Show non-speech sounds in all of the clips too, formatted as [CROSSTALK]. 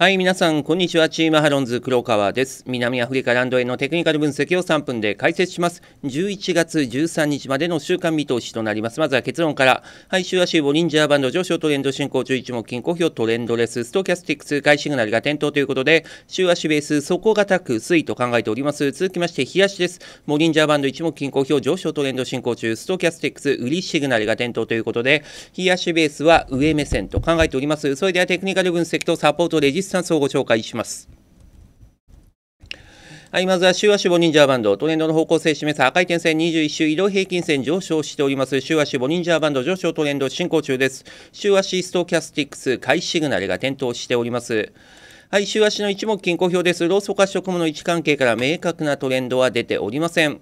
はい、皆さん、こんにちは。チームハロンズ黒川です。南アフリカランドへのテクニカル分析を3分で解説します。11月13日までの週間見通しとなります。まずは結論から。はい、週足ボリンジャーバンド上昇トレンド進行中一目金公表トレンドレス、ストキャスティックス、買いシグナルが点灯ということで、週足ベース、底堅く推移と考えております。続きまして、日足です。ボリンジャーバンド一目金公表上昇トレンド進行中、ストキャスティックス、売りシグナルが点灯ということで、日足ベースは上目線と考えております。それではテクニカル分析とサポートレジススタンスをご紹介します。はい、まずは週足ボリンジャーバンド、トレンドの方向性を示す赤い点線21週移動平均線上昇しております。週足ボリンジャーバンド上昇トレンド進行中です。週足ストキャスティックス買いシグナルが点灯しております。はい、週足の一目均衡表です。ローソク足と雲の位置関係から明確なトレンドは出ておりません。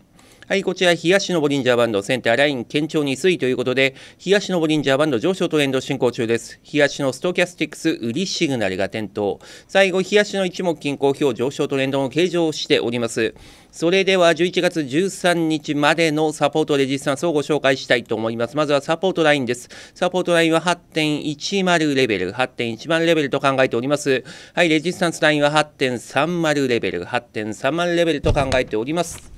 はい、こちら、東のボリンジャーバンド、センターライン、堅調に推移ということで、東のボリンジャーバンド上昇トレンド進行中です。東のストキャスティックス、売りシグナルが点灯。最後、東の一目均衡表、上昇トレンドを計上しております。それでは、11月13日までのサポートレジスタンスをご紹介したいと思います。まずはサポートラインです。サポートラインは8.10レベル、8.10レベルと考えております。はい、レジスタンスラインは8.30レベル、8.30レベルと考えております。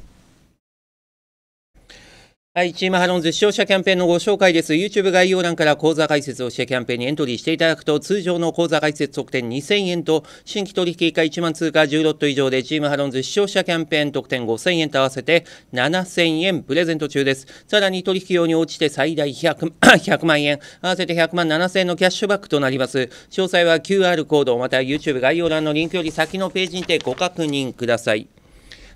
はい、チームハロンズ視聴者キャンペーンのご紹介です。YouTube 概要欄から講座解説をしてキャンペーンにエントリーしていただくと、通常の講座解説特典2000円と、新規取引以下1万通貨10ロット以上で、チームハロンズ視聴者キャンペーン特典5000円と合わせて7000円プレゼント中です。さらに取引用に応じて最大 100, 100 [COUGHS] 万円、合わせて100万7000円のキャッシュバックとなります。詳細は QR コードまたは YouTube 概要欄のリンクより先のページにてご確認ください。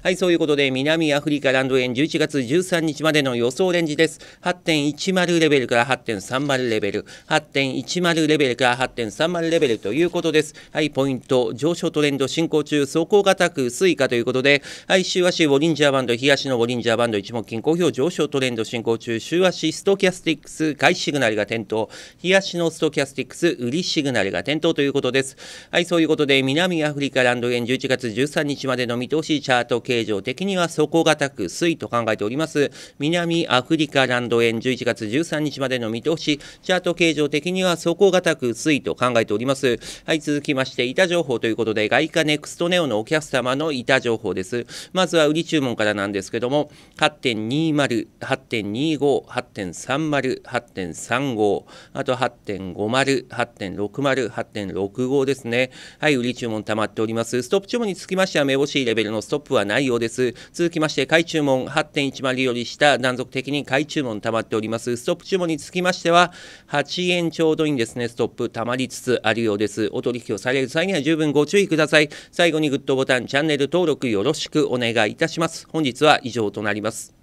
はい、そういうことで、南アフリカランド園11月13日までの予想レンジです。8.10レベルから8.30レベル、8.10レベルから8.30レベルということです。はい、ポイント、上昇トレンド進行中、走行が高く推イカということで、はい、週足ウォリンジャーバンド、東のウォリンジャーバンド、一目金好表上昇トレンド進行中、週足ストキャスティックス買いシグナルが点灯、東のストキャスティックス売りシグナルが点灯ということです。はい、そういうことで、南アフリカランド園11月13日までの見通しチャート、形状的には底堅く推移と考えております。南アフリカランド円11月13日までの見通し、チャート形状的には底堅く推移と考えております。はい、続きまして、板情報ということで、外貨ネクストネオのお客様の板情報です。まずは売り注文からなんですけども、8.20、8.25、8.30、8.35、あと8.50、8.60、8.65ですね。はい、売り注文溜まっております。ストップ注文につきましては、目星レベルのストップはないないようです。続きまして、買い注文8.1割より下、断続的に買い注文溜まっております。ストップ注文につきましては、8円ちょうどにですね、ストップ溜まりつつあるようです。お取引をされる際には十分ご注意ください。最後にグッドボタン、チャンネル登録よろしくお願いいたします。本日は以上となります。